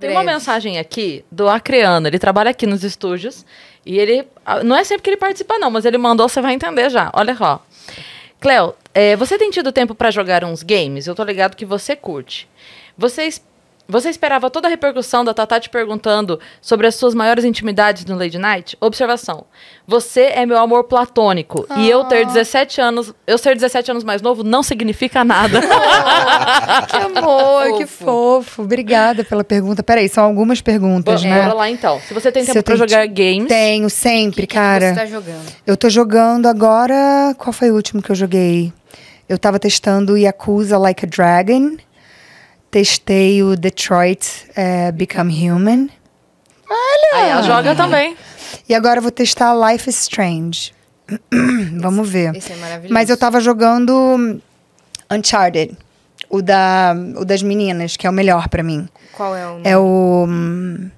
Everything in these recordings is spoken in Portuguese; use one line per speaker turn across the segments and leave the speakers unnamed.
Tem uma mensagem aqui do Acreano, ele trabalha aqui nos estúdios e ele. Ah, não é sempre que ele participa, não, mas ele mandou, você vai entender já. Olha só. Cleo, é, você tem tido tempo para jogar uns games? Eu tô ligado que você curte. Vocês você esperava toda a repercussão da Tatá te perguntando sobre as suas maiores intimidades no Lady Night? Observação. Você é meu amor platônico. Oh. E eu ter 17 ah. anos, eu ser 17 anos mais novo não significa nada. Oh, que amor, fofo. que fofo. Obrigada pela pergunta. Peraí, são algumas perguntas, Bom, né? Bora lá então. Se você tem tempo pra jogar games. Tenho, sempre, que cara. Que você tá jogando? Eu tô jogando agora. Qual foi o último que eu joguei? Eu tava testando Yakuza Like a Dragon. Testei o Detroit uh, Become Human. Olha! Aí ela joga uhum. também. E agora eu vou testar Life is Strange. Vamos ver. Esse é maravilhoso. Mas eu tava jogando Uncharted. O, da, o das meninas, que é o melhor para mim. Qual é o nome? É o um,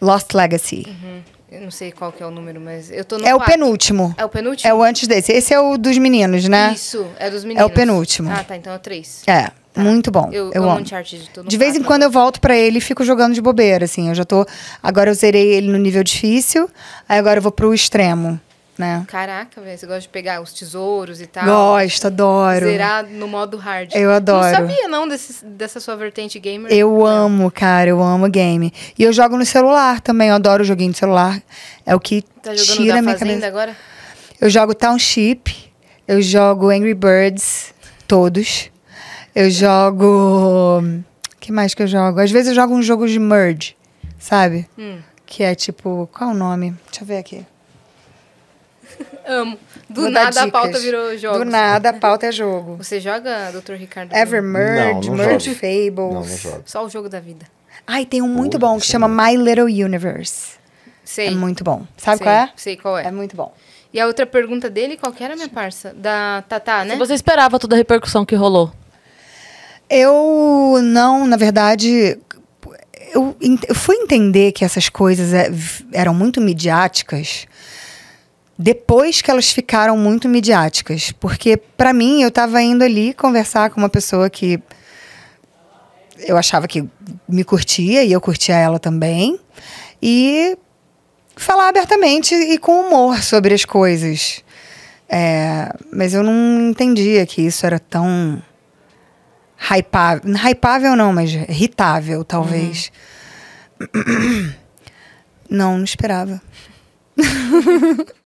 Lost Legacy. Uhum. Eu não sei qual que é o número, mas eu tô no É quatro. o penúltimo. É o penúltimo? É o antes desse. Esse é o dos meninos, né? Isso, é dos meninos. É o penúltimo. Ah, tá. Então é o três. É. Tá. Muito bom. Eu, eu amo Uncharted. Tô de vez em quando eu volto para ele e fico jogando de bobeira, assim. Eu já tô... Agora eu zerei ele no nível difícil, aí agora eu vou pro extremo. Né? Caraca, velho, você gosta de pegar os tesouros e tal? Gosto, adoro. Zerar no modo hard. Eu adoro. Não sabia, não, desse, dessa sua vertente gamer. Eu né? amo, cara, eu amo game. E eu jogo no celular também, eu adoro o joguinho de celular. É o que tá jogando tira da minha cabeça. agora? Eu jogo Township, eu jogo Angry Birds, todos. Eu jogo. que mais que eu jogo? Às vezes eu jogo um jogo de merge, sabe? Hum. Que é tipo. Qual é o nome? Deixa eu ver aqui. Amo. Do Vou nada a pauta virou jogo. Do nada a pauta é jogo. Você joga, Dr. Ricardo? Ever Merge, não, não Merge jogo. Fables. Não, não jogo. Só o jogo da vida. Ai, tem um muito bom que chama My Little Universe. Sei. É muito bom. Sabe sei, qual é? Sei qual é. É muito bom. E a outra pergunta dele, qual que era, minha parça? Da Tatá, né? Se você esperava toda a repercussão que rolou. Eu não, na verdade, eu, eu fui entender que essas coisas é, eram muito midiáticas depois que elas ficaram muito midiáticas, porque para mim eu estava indo ali conversar com uma pessoa que eu achava que me curtia e eu curtia ela também e falar abertamente e com humor sobre as coisas. É, mas eu não entendia que isso era tão hypável. Hypável não, mas irritável, talvez. Uhum. Não, não esperava.